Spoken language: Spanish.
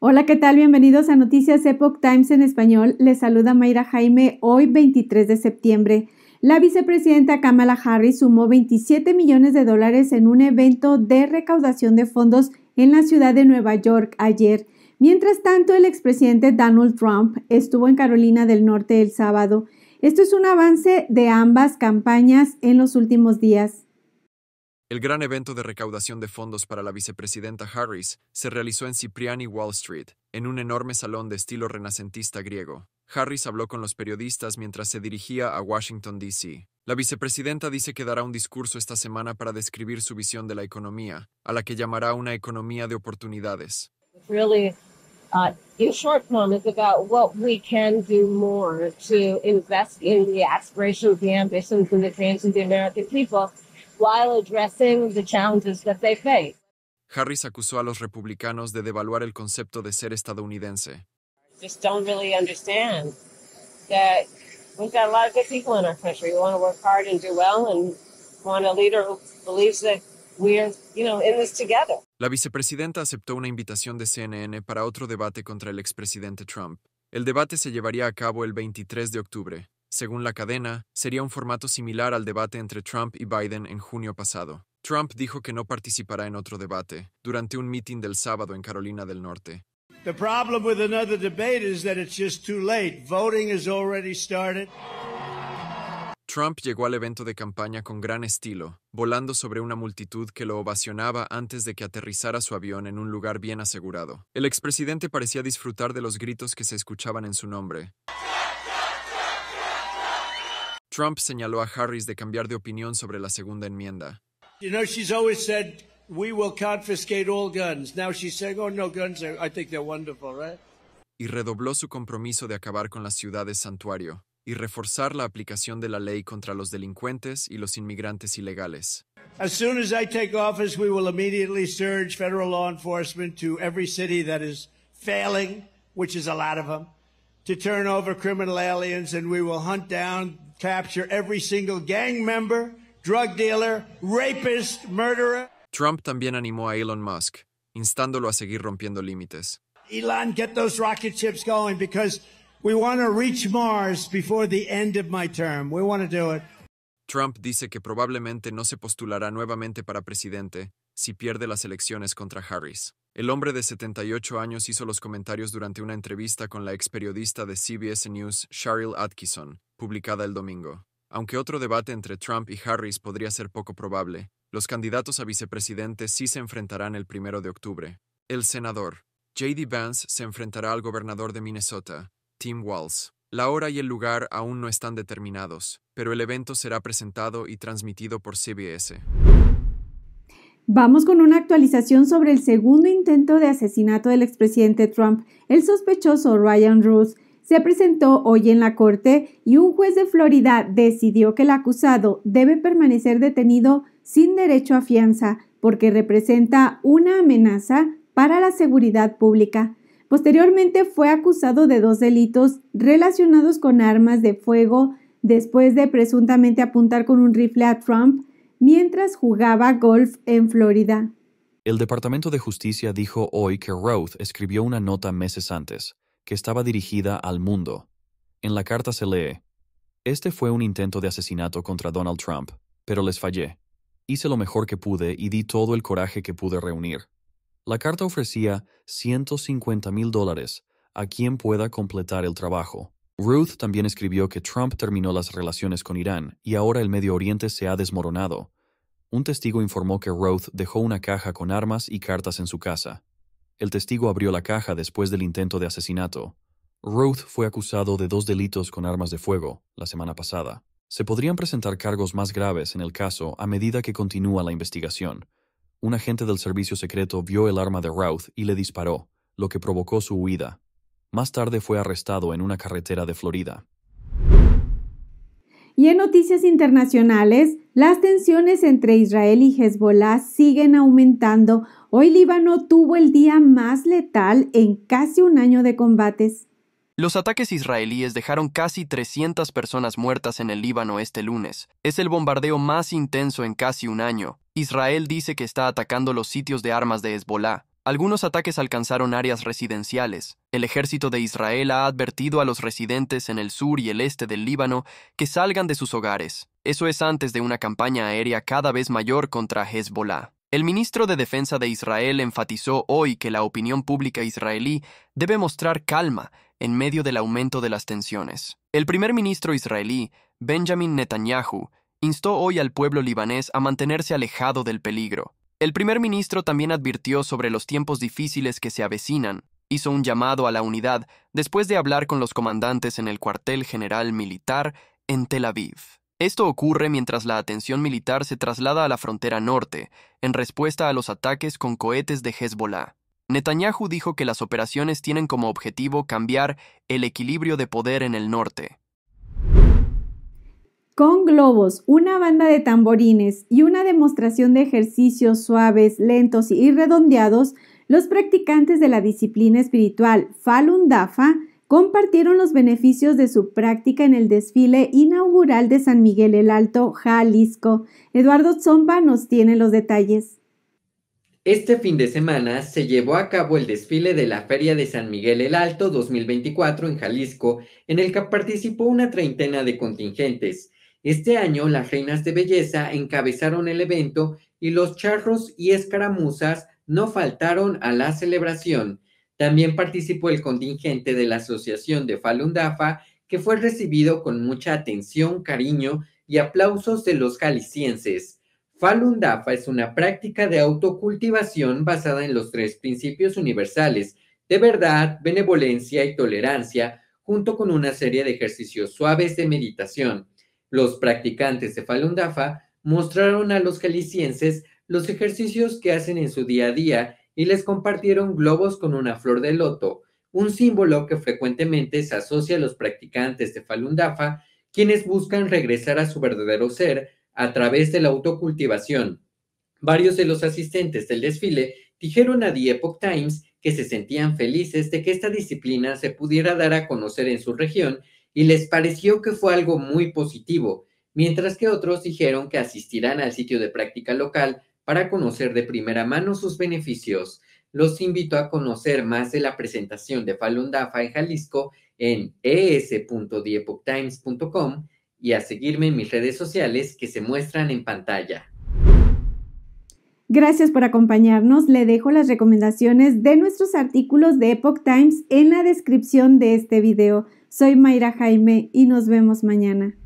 Hola, ¿qué tal? Bienvenidos a Noticias Epoch Times en español. Les saluda Mayra Jaime hoy 23 de septiembre. La vicepresidenta Kamala Harris sumó 27 millones de dólares en un evento de recaudación de fondos en la ciudad de Nueva York ayer. Mientras tanto, el expresidente Donald Trump estuvo en Carolina del Norte el sábado. Esto es un avance de ambas campañas en los últimos días. El gran evento de recaudación de fondos para la vicepresidenta Harris se realizó en Cipriani Wall Street, en un enorme salón de estilo renacentista griego. Harris habló con los periodistas mientras se dirigía a Washington, D.C. La vicepresidenta dice que dará un discurso esta semana para describir su visión de la economía, a la que llamará una economía de oportunidades. Really, uh, short it's about what we can do more to invest in the aspirations, the ambitions, and the dreams the American people while addressing the challenges that they face. Harris acusó a los republicanos de devaluar el concepto de ser estadounidense. La vicepresidenta aceptó una invitación de CNN para otro debate contra el expresidente Trump. El debate se llevaría a cabo el 23 de octubre. Según la cadena, sería un formato similar al debate entre Trump y Biden en junio pasado. Trump dijo que no participará en otro debate durante un mitin del sábado en Carolina del Norte. Trump llegó al evento de campaña con gran estilo, volando sobre una multitud que lo ovacionaba antes de que aterrizara su avión en un lugar bien asegurado. El expresidente parecía disfrutar de los gritos que se escuchaban en su nombre. Trump señaló a Harris de cambiar de opinión sobre la segunda enmienda. You know, she's always said we will confiscate all guns. Now she's saying, oh, no guns. Are, I think they're wonderful, right? Y redobló su compromiso de acabar con las ciudades santuario y reforzar la aplicación de la ley contra los delincuentes y los inmigrantes ilegales. As soon as I take office, we will immediately surge federal law enforcement to every city that is failing, which is a lot of them, to turn over criminal aliens, and we will hunt down capture every single gang member, drug dealer, rapist, murderer. Trump también animó a Elon Musk, instándolo a seguir rompiendo límites. Elon, get those rocket ships going because we want to reach Mars before the end of my term. We want to do it. Trump dice que probablemente no se postulará nuevamente para presidente si pierde las elecciones contra Harris. El hombre de 78 años hizo los comentarios durante una entrevista con la ex periodista de CBS News, Sheryl Atkinson, publicada el domingo. Aunque otro debate entre Trump y Harris podría ser poco probable, los candidatos a vicepresidente sí se enfrentarán el primero de octubre. El senador J.D. Vance se enfrentará al gobernador de Minnesota, Tim Walz. La hora y el lugar aún no están determinados, pero el evento será presentado y transmitido por CBS. Vamos con una actualización sobre el segundo intento de asesinato del expresidente Trump. El sospechoso Ryan Ruth se presentó hoy en la Corte y un juez de Florida decidió que el acusado debe permanecer detenido sin derecho a fianza porque representa una amenaza para la seguridad pública. Posteriormente fue acusado de dos delitos relacionados con armas de fuego después de presuntamente apuntar con un rifle a Trump mientras jugaba golf en Florida. El Departamento de Justicia dijo hoy que Roth escribió una nota meses antes que estaba dirigida al mundo. En la carta se lee, Este fue un intento de asesinato contra Donald Trump, pero les fallé. Hice lo mejor que pude y di todo el coraje que pude reunir. La carta ofrecía 150 mil dólares a quien pueda completar el trabajo. Ruth también escribió que Trump terminó las relaciones con Irán y ahora el Medio Oriente se ha desmoronado. Un testigo informó que Ruth dejó una caja con armas y cartas en su casa el testigo abrió la caja después del intento de asesinato. Ruth fue acusado de dos delitos con armas de fuego la semana pasada. Se podrían presentar cargos más graves en el caso a medida que continúa la investigación. Un agente del servicio secreto vio el arma de Ruth y le disparó, lo que provocó su huida. Más tarde fue arrestado en una carretera de Florida. Y en noticias internacionales, las tensiones entre Israel y Hezbollah siguen aumentando. Hoy Líbano tuvo el día más letal en casi un año de combates. Los ataques israelíes dejaron casi 300 personas muertas en el Líbano este lunes. Es el bombardeo más intenso en casi un año. Israel dice que está atacando los sitios de armas de Hezbollah, algunos ataques alcanzaron áreas residenciales. El ejército de Israel ha advertido a los residentes en el sur y el este del Líbano que salgan de sus hogares. Eso es antes de una campaña aérea cada vez mayor contra Hezbollah. El ministro de Defensa de Israel enfatizó hoy que la opinión pública israelí debe mostrar calma en medio del aumento de las tensiones. El primer ministro israelí, Benjamin Netanyahu, instó hoy al pueblo libanés a mantenerse alejado del peligro. El primer ministro también advirtió sobre los tiempos difíciles que se avecinan, hizo un llamado a la unidad después de hablar con los comandantes en el cuartel general militar en Tel Aviv. Esto ocurre mientras la atención militar se traslada a la frontera norte, en respuesta a los ataques con cohetes de Hezbollah. Netanyahu dijo que las operaciones tienen como objetivo cambiar el equilibrio de poder en el norte con globos, una banda de tamborines y una demostración de ejercicios suaves, lentos y redondeados, los practicantes de la disciplina espiritual Falun Dafa compartieron los beneficios de su práctica en el desfile inaugural de San Miguel el Alto, Jalisco. Eduardo Zomba nos tiene los detalles. Este fin de semana se llevó a cabo el desfile de la Feria de San Miguel el Alto 2024 en Jalisco, en el que participó una treintena de contingentes este año las reinas de belleza encabezaron el evento y los charros y escaramuzas no faltaron a la celebración. También participó el contingente de la Asociación de Falun Dafa, que fue recibido con mucha atención, cariño y aplausos de los jaliscienses. Falun Dafa es una práctica de autocultivación basada en los tres principios universales de verdad, benevolencia y tolerancia, junto con una serie de ejercicios suaves de meditación. Los practicantes de Falun Dafa mostraron a los jaliscienses los ejercicios que hacen en su día a día y les compartieron globos con una flor de loto, un símbolo que frecuentemente se asocia a los practicantes de Falun Dafa, quienes buscan regresar a su verdadero ser a través de la autocultivación. Varios de los asistentes del desfile dijeron a The Epoch Times que se sentían felices de que esta disciplina se pudiera dar a conocer en su región y les pareció que fue algo muy positivo, mientras que otros dijeron que asistirán al sitio de práctica local para conocer de primera mano sus beneficios. Los invito a conocer más de la presentación de Falun Dafa en Jalisco en es.diepoctimes.com y a seguirme en mis redes sociales que se muestran en pantalla. Gracias por acompañarnos. Le dejo las recomendaciones de nuestros artículos de Epoch Times en la descripción de este video. Soy Mayra Jaime y nos vemos mañana.